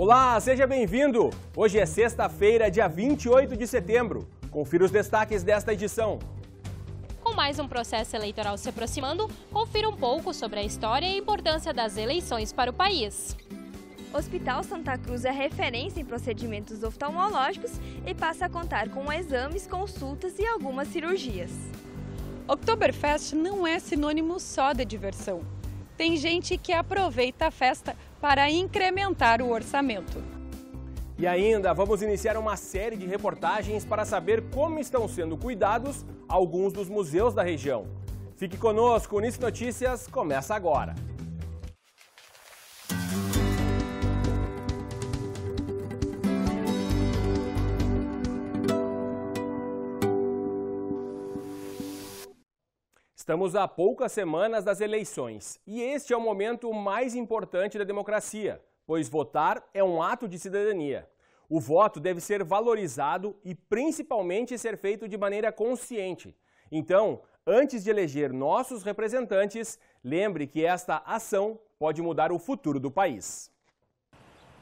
Olá, seja bem-vindo! Hoje é sexta-feira, dia 28 de setembro. Confira os destaques desta edição. Com mais um processo eleitoral se aproximando, confira um pouco sobre a história e a importância das eleições para o país. Hospital Santa Cruz é referência em procedimentos oftalmológicos e passa a contar com exames, consultas e algumas cirurgias. Oktoberfest não é sinônimo só de diversão tem gente que aproveita a festa para incrementar o orçamento. E ainda vamos iniciar uma série de reportagens para saber como estão sendo cuidados alguns dos museus da região. Fique conosco, o Notícias começa agora. Estamos a poucas semanas das eleições e este é o momento mais importante da democracia, pois votar é um ato de cidadania. O voto deve ser valorizado e principalmente ser feito de maneira consciente. Então, antes de eleger nossos representantes, lembre que esta ação pode mudar o futuro do país.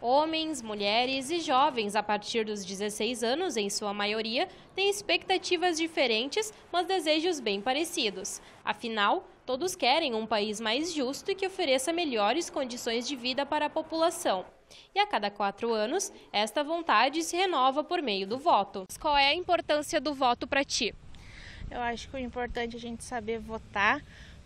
Homens, mulheres e jovens a partir dos 16 anos, em sua maioria, têm expectativas diferentes, mas desejos bem parecidos. Afinal, todos querem um país mais justo e que ofereça melhores condições de vida para a população. E a cada quatro anos, esta vontade se renova por meio do voto. Qual é a importância do voto para ti? Eu acho que o importante é a gente saber votar,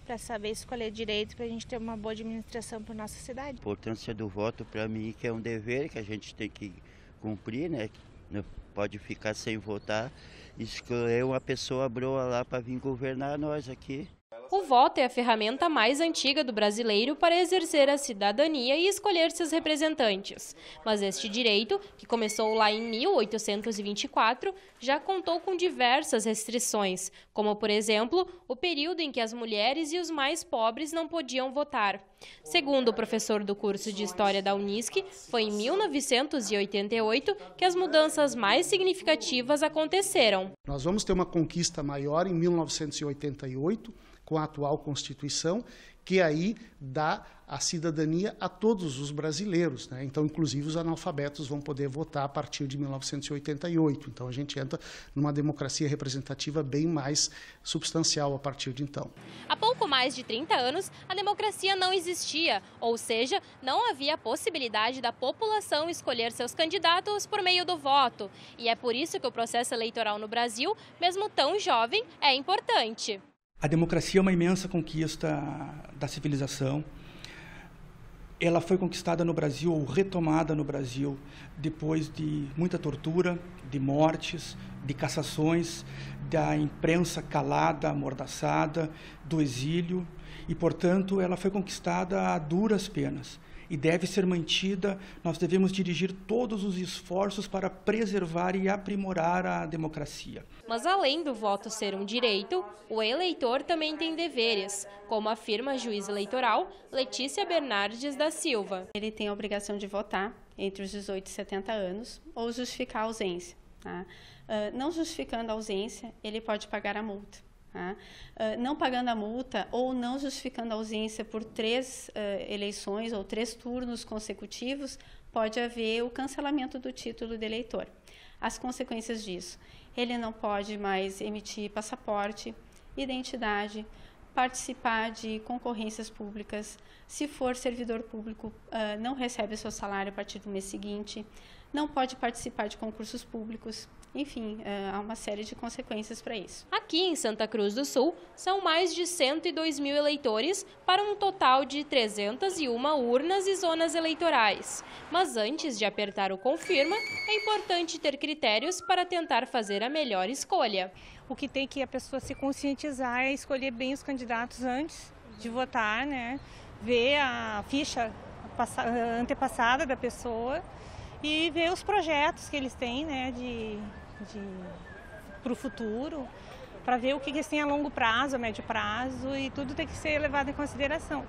para saber escolher direito, para a gente ter uma boa administração para nossa cidade. A importância do voto para mim que é um dever que a gente tem que cumprir, né? Não pode ficar sem votar, escolher uma pessoa broa lá para vir governar nós aqui. O voto é a ferramenta mais antiga do brasileiro para exercer a cidadania e escolher seus representantes. Mas este direito, que começou lá em 1824, já contou com diversas restrições, como, por exemplo, o período em que as mulheres e os mais pobres não podiam votar. Segundo o professor do curso de História da Unisc, foi em 1988 que as mudanças mais significativas aconteceram. Nós vamos ter uma conquista maior em 1988 com a atual Constituição, que aí dá a cidadania a todos os brasileiros. Né? Então, inclusive, os analfabetos vão poder votar a partir de 1988. Então, a gente entra numa democracia representativa bem mais substancial a partir de então. Há pouco mais de 30 anos, a democracia não existia, ou seja, não havia possibilidade da população escolher seus candidatos por meio do voto. E é por isso que o processo eleitoral no Brasil, mesmo tão jovem, é importante. A democracia é uma imensa conquista da civilização. Ela foi conquistada no Brasil, ou retomada no Brasil, depois de muita tortura, de mortes, de cassações, da imprensa calada, amordaçada, do exílio, e, portanto, ela foi conquistada a duras penas e deve ser mantida, nós devemos dirigir todos os esforços para preservar e aprimorar a democracia. Mas além do voto ser um direito, o eleitor também tem deveres, como afirma a juiz eleitoral Letícia Bernardes da Silva. Ele tem a obrigação de votar entre os 18 e 70 anos ou justificar a ausência. Tá? Ah, não justificando a ausência, ele pode pagar a multa. Né? Ah, não pagando a multa ou não justificando a ausência por três uh, eleições ou três turnos consecutivos, pode haver o cancelamento do título de eleitor. As consequências disso: ele não pode mais emitir passaporte, identidade, participar de concorrências públicas. Se for servidor público, uh, não recebe seu salário a partir do mês seguinte não pode participar de concursos públicos. Enfim, é, há uma série de consequências para isso. Aqui em Santa Cruz do Sul, são mais de 102 mil eleitores para um total de 301 urnas e zonas eleitorais. Mas antes de apertar o confirma, é importante ter critérios para tentar fazer a melhor escolha. O que tem que a pessoa se conscientizar é escolher bem os candidatos antes de votar, né? ver a ficha antepassada da pessoa e ver os projetos que eles têm né, de, de, para o futuro, para ver o que eles têm a longo prazo, a médio prazo, e tudo tem que ser levado em consideração.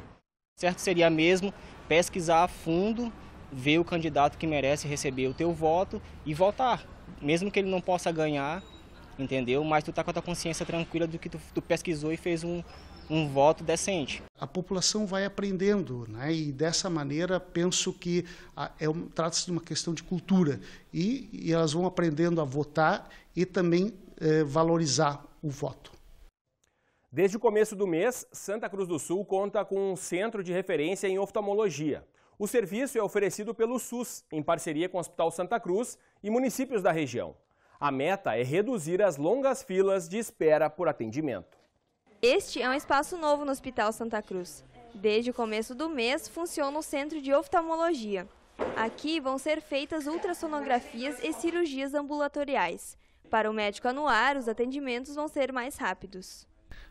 Certo seria mesmo pesquisar a fundo, ver o candidato que merece receber o teu voto e votar. Mesmo que ele não possa ganhar, entendeu? Mas tu tá com a tua consciência tranquila do que tu, tu pesquisou e fez um, um voto decente. A população vai aprendendo, né? e dessa maneira penso que é um, trata-se de uma questão de cultura, e, e, elas vão aprendendo a votar e também eh, valorizar o voto. Desde o começo do mês, Santa Cruz do Sul conta com um centro de referência em oftalmologia. O serviço é oferecido pelo SUS, em parceria com o Hospital Santa Cruz e municípios da região. A meta é reduzir as longas filas de espera por atendimento. Este é um espaço novo no Hospital Santa Cruz. Desde o começo do mês, funciona o Centro de Oftalmologia. Aqui vão ser feitas ultrassonografias e cirurgias ambulatoriais. Para o médico anuar, os atendimentos vão ser mais rápidos.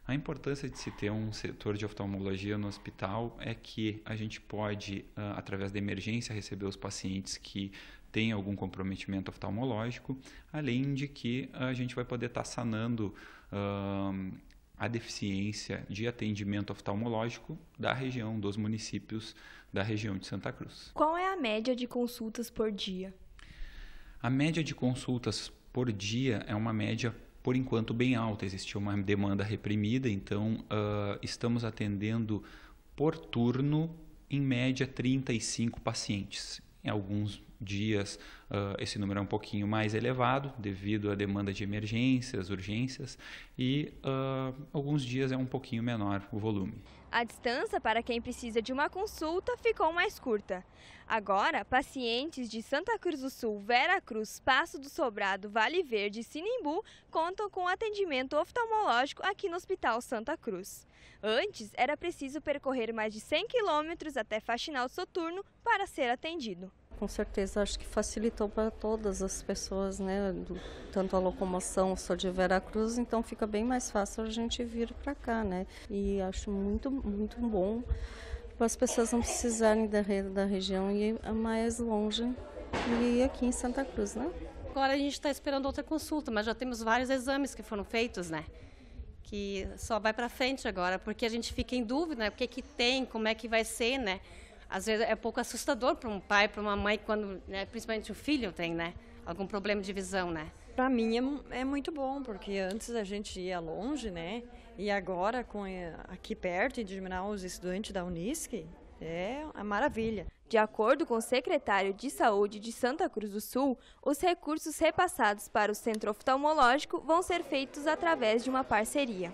A importância de se ter um setor de oftalmologia no hospital é que a gente pode, ah, através da emergência, receber os pacientes que tem algum comprometimento oftalmológico, além de que a gente vai poder estar tá sanando a deficiência de atendimento oftalmológico da região, dos municípios da região de Santa Cruz. Qual é a média de consultas por dia? A média de consultas por dia é uma média por enquanto bem alta. Existia uma demanda reprimida, então uh, estamos atendendo por turno em média 35 pacientes. Em alguns dias, uh, esse número é um pouquinho mais elevado, devido à demanda de emergências, urgências, e uh, alguns dias é um pouquinho menor o volume. A distância para quem precisa de uma consulta ficou mais curta. Agora, pacientes de Santa Cruz do Sul, Vera Cruz, Passo do Sobrado, Vale Verde e Sinimbu contam com atendimento oftalmológico aqui no Hospital Santa Cruz. Antes, era preciso percorrer mais de 100 quilômetros até Faxinal Soturno para ser atendido. Com certeza, acho que facilitou para todas as pessoas, né? Do, tanto a locomoção, só de Veracruz, então fica bem mais fácil a gente vir para cá, né? E acho muito, muito bom para as pessoas não precisarem da, da região e ir é mais longe e aqui em Santa Cruz, né? Agora a gente está esperando outra consulta, mas já temos vários exames que foram feitos, né? Que só vai para frente agora, porque a gente fica em dúvida, né? O que, que tem, como é que vai ser, né? às vezes é um pouco assustador para um pai, para uma mãe, quando, né, principalmente o filho tem, né, algum problema de visão, né? Para mim é, é, muito bom, porque antes a gente ia longe, né? E agora, com eh, aqui perto, e diminuir os estudantes da Unisc, é uma maravilha. De acordo com o secretário de Saúde de Santa Cruz do Sul, os recursos repassados para o centro oftalmológico vão ser feitos através de uma parceria.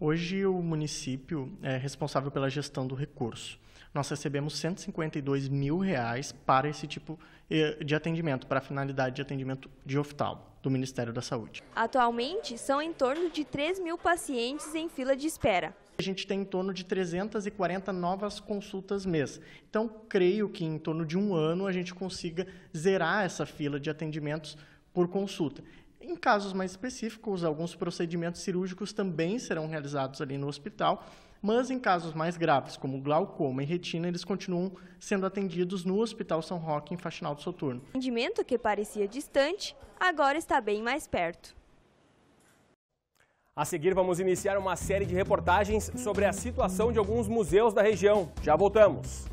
Hoje o município é responsável pela gestão do recurso nós recebemos 152 mil reais para esse tipo eh, de atendimento, para a finalidade de atendimento de oftalmo do Ministério da Saúde. Atualmente, são em torno de 3 mil pacientes em fila de espera. A gente tem em torno de 340 novas consultas mês. Então, creio que em torno de um ano a gente consiga zerar essa fila de atendimentos por consulta. Em casos mais específicos, alguns procedimentos cirúrgicos também serão realizados ali no hospital, mas em casos mais graves, como glaucoma e retina, eles continuam sendo atendidos no Hospital São Roque, em Faxinal do Soturno. O atendimento que parecia distante, agora está bem mais perto. A seguir, vamos iniciar uma série de reportagens sobre a situação de alguns museus da região. Já voltamos.